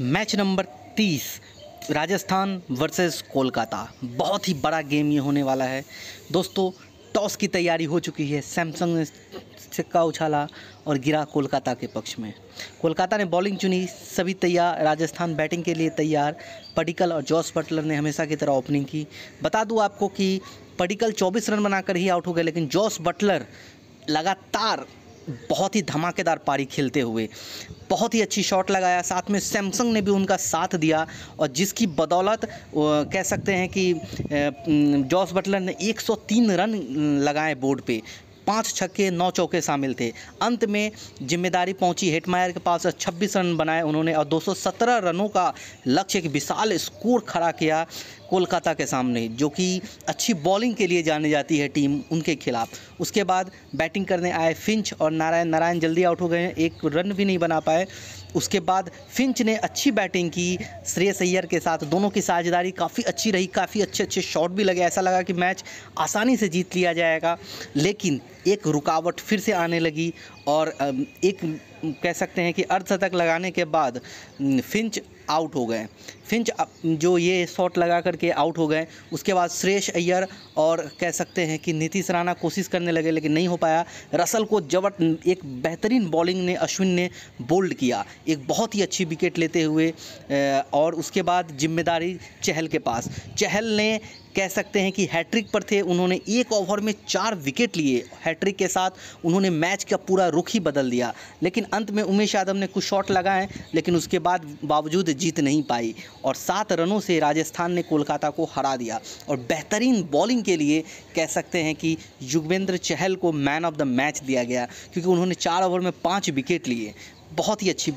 match number तीस Rajasthan versus Kolkata बहुत ही बड़ा गेम ये होने वाला है दोस्तों टॉस की तैयारी हो चुकी है सैमसंग ने सिक्का उछाला और गिरा कोलकाता के पक्ष में कोलकाता ने बॉलिंग चुनी सभी तैयार राजस्थान बैटिंग के लिए तैयार पडिकल और जॉस बटलर ने हमेशा की तरह ओपनिंग की बता दूँ आपको कि पडिकल 24 रन बनाकर ही आउट हो गए लेकिन जॉस बटलर लगातार बहुत ही धमाकेदार पारी खेलते हुए बहुत ही अच्छी शॉट लगाया साथ में सैमसंग ने भी उनका साथ दिया और जिसकी बदौलत कह सकते हैं कि जॉस बटलर ने 103 रन लगाए बोर्ड पे पाँच छक्के नौ चौके शामिल थे अंत में जिम्मेदारी पहुंची हेटमायर के पास 26 रन बनाए उन्होंने और 217 रनों का लक्ष्य एक विशाल स्कोर खड़ा किया कोलकाता के सामने जो कि अच्छी बॉलिंग के लिए जानी जाती है टीम उनके खिलाफ उसके बाद बैटिंग करने आए फिंच और नारायण नारायण जल्दी आउट हो गए एक रन भी नहीं बना पाए उसके बाद फिंच ने अच्छी बैटिंग की श्रेय सैयर के साथ दोनों की साझेदारी काफ़ी अच्छी रही काफ़ी अच्छे अच्छे शॉट भी लगे ऐसा लगा कि मैच आसानी से जीत लिया जाएगा लेकिन एक रुकावट फिर से आने लगी और एक कह सकते हैं कि अर्धशतक लगाने के बाद फिंच आउट हो गए फिंच जो ये शॉट लगा करके आउट हो गए उसके बाद श्रेयस अय्यर और कह सकते हैं कि नीतीश राणा कोशिश करने लगे लेकिन नहीं हो पाया रसल को जबट एक बेहतरीन बॉलिंग ने अश्विन ने बोल्ड किया एक बहुत ही अच्छी विकेट लेते हुए और उसके बाद जिम्मेदारी चहल के पास चहल ने कह सकते हैं कि हैट्रिक पर थे उन्होंने एक ओवर में चार विकेट लिए हैट्रिक के साथ उन्होंने मैच का पूरा रुख ही बदल दिया लेकिन अंत में उमेश यादव ने कुछ शॉट लगाए लेकिन उसके बाद बावजूद जीत नहीं पाई और सात रनों से राजस्थान ने कोलकाता को हरा दिया और बेहतरीन बॉलिंग के लिए कह सकते हैं कि युगवेंद्र चहल को मैन ऑफ द मैच दिया गया क्योंकि उन्होंने चार ओवर में पाँच विकेट लिए बहुत ही अच्छी